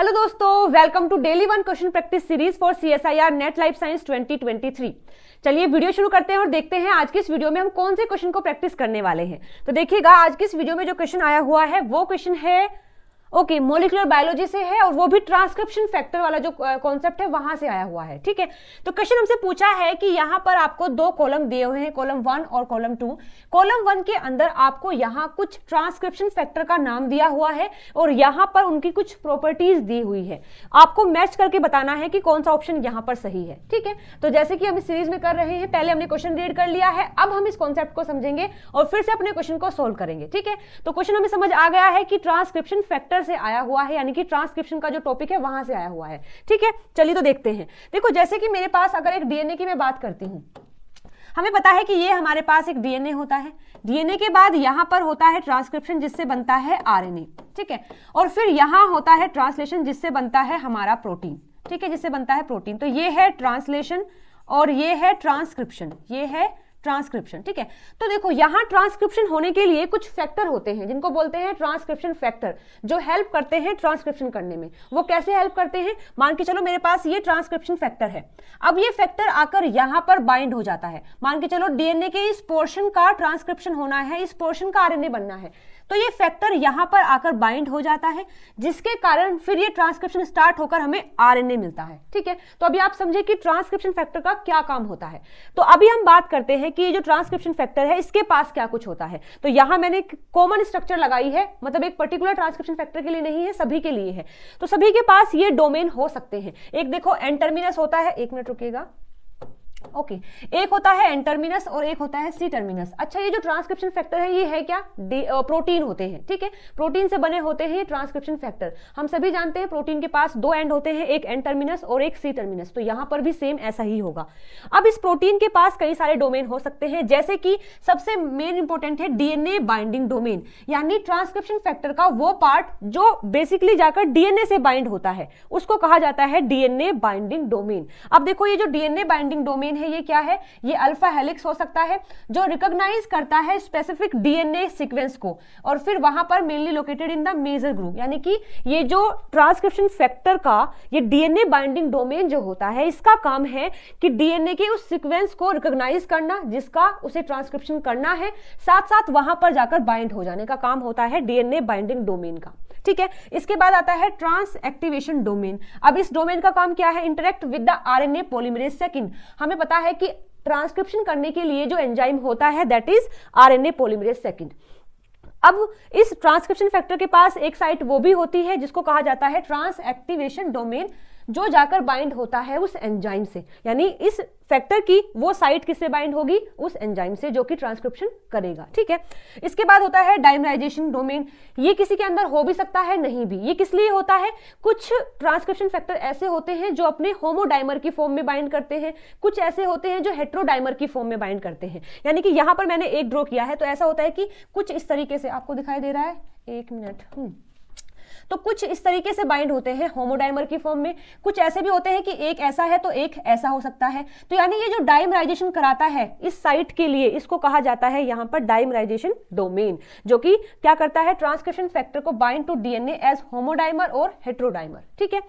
Hello दोस्तों welcome to daily one question practice series for C S I R net life science 2023 चलिए video शुरू करते हैं और देखते हैं आज की इस वीडियो में हम कौन से क्वेश्चन को प्रैक्टिस करने वाले हैं तो देखिएगा आज की इस वीडियो में जो क्वेश्चन आया हुआ है वो क्वेश्चन है ओके मोलिकुलर बायोलॉजी से है और वो भी ट्रांसक्रिप्शन फैक्टर वाला जो कॉन्सेप्ट है वहां से आया हुआ है ठीक है तो क्वेश्चन हमसे पूछा है कि यहाँ पर आपको दो कॉलम दिए हुए हैं कॉलम वन और कॉलम टू कॉलम वन के अंदर आपको यहाँ कुछ ट्रांसक्रिप्शन फैक्टर का नाम दिया हुआ है और यहाँ पर उनकी कुछ प्रॉपर्टीज दी हुई है आपको मैच करके बताना है कि कौन सा ऑप्शन यहाँ पर सही है ठीक है तो जैसे कि हम इस सीरीज में कर रहे हैं पहले हमने क्वेश्चन रीड कर लिया है अब हम इस कॉन्सेप्ट को समझेंगे और फिर से अपने क्वेश्चन को सोल्व करेंगे ठीक है तो क्वेश्चन हमें समझ आ गया है कि ट्रांसक्रिप्शन फैक्टर लेटर से आया हुआ है यानी कि ट्रांसक्रिप्शन का जो टॉपिक है वहां से आया हुआ है ठीक है चलिए तो देखते हैं देखो जैसे कि मेरे पास अगर एक डीएनए की मैं बात करती हूँ हमें पता है कि ये हमारे पास एक डीएनए होता है डीएनए के बाद यहाँ पर होता है ट्रांसक्रिप्शन जिससे बनता है आरएनए ठीक है और फिर यहाँ होता है ट्रांसलेशन जिससे बनता है हमारा प्रोटीन ठीक है जिससे बनता है प्रोटीन तो ये है ट्रांसलेशन और ये है ट्रांसक्रिप्शन ये है ट्रांसक्रिप्शन ठीक है तो देखो यहाँ ट्रांसक्रिप्शन होने के लिए कुछ फैक्टर होते हैं जिनको बोलते हैं ट्रांसक्रिप्शन फैक्टर जो हेल्प करते हैं ट्रांसक्रिप्शन करने में वो कैसे हेल्प करते हैं मान के चलो मेरे पास ये ट्रांसक्रिप्शन फैक्टर है अब ये फैक्टर आकर यहाँ पर बाइंड हो जाता है मान के चलो डीएनए के इस पोर्शन का ट्रांसक्रिप्शन होना है इस पोर्शन का आर बनना है तो ये फैक्टर यहाँ पर आकर बाइंड हो जाता है जिसके कारण फिर ये ट्रांसक्रिप्शन स्टार्ट होकर हमें आरएनए मिलता है ठीक है तो अभी आप समझे कि ट्रांसक्रिप्शन फैक्टर का क्या काम होता है तो अभी हम बात करते हैं कि ये जो ट्रांसक्रिप्शन फैक्टर है इसके पास क्या कुछ होता है तो यहां मैंने कॉमन स्ट्रक्चर लगाई है मतलब एक पर्टिकुलर ट्रांसक्रिप्शन फैक्टर के लिए नहीं है सभी के लिए है तो सभी के पास ये डोमेन हो सकते हैं एक देखो एंटरमिनस होता है एक मिनट रुकेगा ओके एक होता है एन टर्मिनस और एक होता है सी टर्मिनस अच्छा ये जो ट्रांसक्रिप्शन फैक्टर है ये है क्या प्रोटीन होते हैं ठीक है प्रोटीन से बने होते हैं ये ट्रांसक्रिप्शन फैक्टर हम सभी जानते हैं प्रोटीन के पास दो एंड होते हैं एक एन टर्मिनस और एक सी टर्मिनस तो यहाँ पर भी सेम ऐसा ही होगा अब इस प्रोटीन के पास कई सारे डोमेन हो सकते हैं जैसे कि सबसे मेन इंपॉर्टेंट है डीएनए बाइंडिंग डोमेन यानी ट्रांसक्रिप्शन फैक्टर का वो पार्ट जो बेसिकली जाकर डीएनए से बाइंड होता है उसको कहा जाता है डीएनए बाइंडिंग डोमेन अब देखो ये जो डीएनए बाइंडिंग डोमेन है ये क्या है ये अल्फा हेलिक्स हो सकता है जो रिकॉग्नाइज करता है स्पेसिफिक डीएनए सीक्वेंस को और फिर वहां पर mainly located in the major group यानी कि ये जो ट्रांसक्रिप्शन फैक्टर का ये डीएनए बाइंडिंग डोमेन जो होता है इसका काम है कि डीएनए के उस सिक्वेंस को रिकोगनाइज करना जिसका उसे ट्रांसक्रिप्शन करना है साथ साथ वहां पर जाकर बाइंड हो जाने का काम होता है डीएनए बाइंडिंग डोमेन का ठीक है इसके बाद आता है ट्रांस एक्टिवेशन डोमेन अब इस डोमेन का काम क्या है interact with the A polymerase second हमें पता है कि ट्रांसक्रिप्शन करने के लिए जो एंजाइम होता है that is A polymerase second अब इस ट्रांसक्रिप्शन फैक्टर के पास एक साइट वो भी होती है जिसको कहा जाता है ट्रांस एक्टिवेशन डोमेन जो जाकर बाइंड होता है उस एंजाइम से यानी इस फैक्टर की वो साइट किससे बाइंड होगी उस एंजाइम से जो कि ट्रांसक्रिप्शन करेगा ठीक है इसके बाद होता है डायमराइजेशन डोमेन ये किसी के अंदर हो भी सकता है नहीं भी ये किस लिए होता है कुछ ट्रांसक्रिप्शन फैक्टर ऐसे होते हैं जो अपने होमोडाइमर की फॉर्म में बाइंड करते हैं कुछ ऐसे होते हैं जो हेट्रोडाइमर की फॉर्म में बाइंड करते हैं यानी कि यहां पर मैंने एक ड्रॉ किया है तो ऐसा होता है कि कुछ इस तरीके से आपको दिखाई दे रहा है एक मिनट हम्म। तो कुछ इस तरीके से बाइंड होते हैं होमोडाइमर की फॉर्म में कुछ ऐसे भी होते हैं कि एक ऐसा है तो एक ऐसा हो सकता है तो यानी ये जो डाइमराइजेशन कराता है इस साइट के लिए इसको कहा जाता है यहां पर डाइमराइजेशन डोमेन जो कि क्या करता है ट्रांसक्रिप्शन फैक्टर को bind to DNA as homodimer और हेट्रोडाइमर ठीक है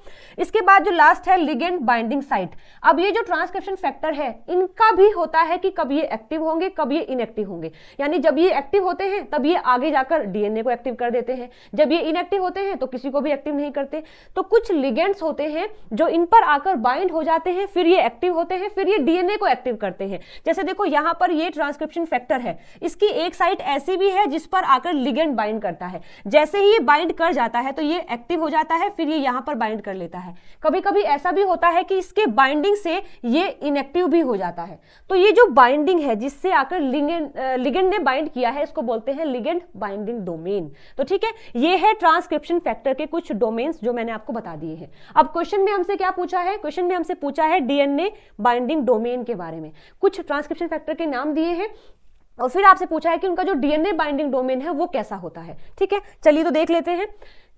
इसके बाद जो लास्ट है लिगेंड बाइंडिंग साइट अब ये जो ट्रांसक्रिप्शन फैक्टर है इनका भी होता है कि कब ये एक्टिव होंगे कब ये इनएक्टिव होंगे यानी जब ये एक्टिव होते हैं तब ये आगे जाकर डीएनए को एक्टिव कर देते हैं जब ये इनएक्टिव होते हैं तो किसी को भी एक्टिव नहीं करते तो कुछ लिगेंड्स होते हैं जो इन पर आकर बाइंड हो जाते हैं फिर ये एक्टिव होते हैं फिर ये डीएनए को एक्टिव करते हैं जैसे देखो यहां पर ये ट्रांसक्रिप्शन फैक्टर है इसकी एक साइड ऐसी भी है जिस पर आकर लिगेंड बाइंड करता है जैसे ही ये बाइंड कर जाता है तो ये एक्टिव हो जाता है फिर ये यहां पर बाइंड कर लेता है कभी कभी ऐसा भी होता है कि इसके बाइंडिंग से ये इनएक्टिव भी हो जाता है तो ये जो बाइंडिंग है जिससे आकर लिगेंड ने बाइंड किया है इसको बोलते हैं लिगेंड बाइंडिंग डोमेन तो ठीक है ये है ट्रांसक्रिप्शन फैक्टर सेक्टर के कुछ डोमेन्स जो मैंने आपको बता दिए हैं अब क्वेश्चन में हमसे क्या पूछा है क्वेश्चन में हमसे पूछा है डीएनए बाइंडिंग डोमेन के बारे में कुछ ट्रांसक्रिप्शन फैक्टर के नाम दिए हैं और फिर आपसे पूछा है कि उनका जो डीएनए बाइंडिंग डोमेन है वो कैसा होता है ठीक है चलिए तो देख लेते हैं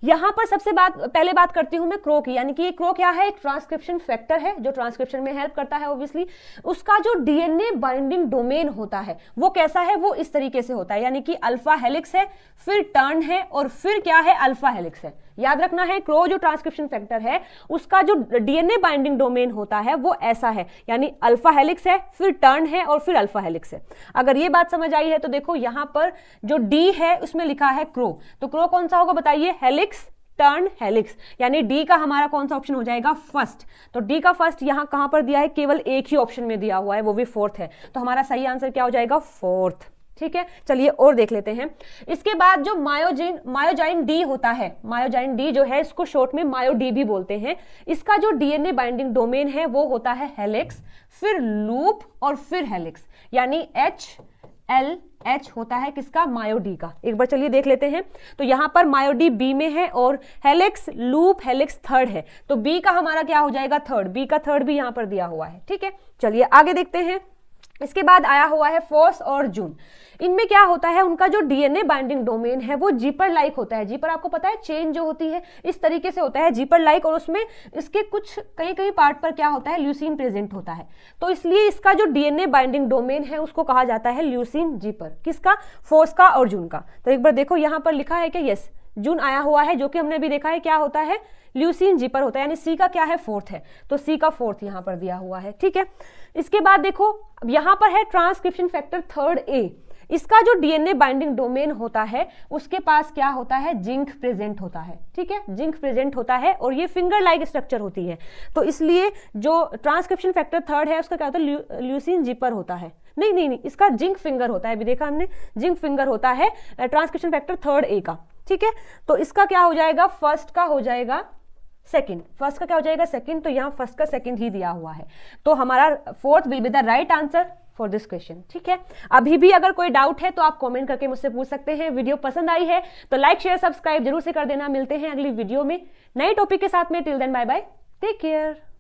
यहां पर सबसे बात पहले बात करती हूं मैं क्रो की यानी कि क्रो क्या है ट्रांसक्रिप्शन फैक्टर है जो ट्रांसक्रिप्शन में हेल्प करता है ऑब्वियसली उसका जो डीएनए बाइंडिंग डोमेन होता है वो कैसा है वो इस तरीके से होता है यानी कि अल्फा हेलिक्स है फिर टर्न है और फिर क्या है अल्फा हेलिक्स है याद रखना है क्रो जो ट्रांसक्रिप्शन फैक्टर है उसका जो डीएनए बाइंडिंग डोमेन होता है वो ऐसा है यानी अल्फा हेलिक्स है फिर टर्न है और फिर अल्फा हेलिक्स है अगर ये बात समझ आई है तो देखो यहां पर जो डी है उसमें लिखा है क्रो तो क्रो कौन सा होगा बताइए हेलिक्स टर्न हेलिक्स यानी डी का हमारा कौन सा ऑप्शन हो जाएगा फर्स्ट तो डी का फर्स्ट यहां कहां पर दिया है केवल एक ही ऑप्शन में दिया हुआ है वो भी फोर्थ है तो हमारा सही आंसर क्या हो जाएगा फोर्थ ठीक है चलिए और देख लेते हैं इसके बाद जो मायोजिन मायोजाइन डी होता है मायोजाइन डी जो है इसको शॉर्ट में मायो डी भी बोलते हैं इसका जो डीएनए बाइंडिंग डोमेन है वो होता है हेलिक्स फिर लूप और फिर हेलिक्स यानी एच एल एच होता है किसका मायोडी का एक बार चलिए देख लेते हैं तो यहां पर मायोडी बी में है और हेलिक्स लूप हेलिक्स थर्ड है तो बी का हमारा क्या हो जाएगा थर्ड बी का थर्ड भी यहां पर दिया हुआ है ठीक है चलिए आगे देखते हैं इसके बाद आया हुआ है फोर्स और जून इनमें क्या होता है उनका जो डीएनए बाइंडिंग डोमेन है वो जीपर लाइक होता है जीपर आपको पता है चेन जो होती है इस तरीके से होता है जीपर लाइक और उसमें इसके कुछ कई कई पार्ट पर क्या होता है ल्यूसिन प्रेजेंट होता है तो इसलिए इसका जो डीएनए बाइंडिंग डोमेन है उसको कहा जाता है ल्यूसिन जीपर किसका फोर्स का और जून का तो एक बार देखो यहाँ पर लिखा है कि यस जून आया हुआ है जो कि हमने अभी देखा है क्या होता है ल्यूसिन जी पर होता है यानी सी का क्या है फोर्थ है तो सी का फोर्थ यहाँ पर दिया हुआ है ठीक है इसके बाद देखो यहाँ पर है ट्रांसक्रिप्शन फैक्टर थर्ड ए इसका जो डीएनए बाइंडिंग डोमेन होता है उसके पास क्या होता है जिंक प्रेजेंट होता है ठीक है जिंक प्रेजेंट होता है और ये फिंगर लाइक स्ट्रक्चर होती है तो इसलिए जो ट्रांसक्रिप्शन फैक्टर थर्ड है उसका क्या होता है ल्यूसिन जिपर होता है नहीं नहीं नहीं इसका जिंक फिंगर होता है अभी देखा हमने जिंक फिंगर होता है ट्रांसक्रिप्शन फैक्टर थर्ड ए का ठीक है तो इसका क्या हो जाएगा फर्स्ट का हो जाएगा सेकेंड फर्स्ट का क्या हो जाएगा सेकेंड तो यहाँ फर्स्ट का सेकेंड ही दिया हुआ है तो हमारा fourth will be the right answer for this question ठीक है अभी भी अगर कोई डाउट है तो आप कॉमेंट करके मुझसे पूछ सकते हैं वीडियो पसंद आई है तो लाइक शेयर सब्सक्राइब जरूर से कर देना मिलते हैं अगली वीडियो में नए टॉपिक के साथ में till then bye bye take care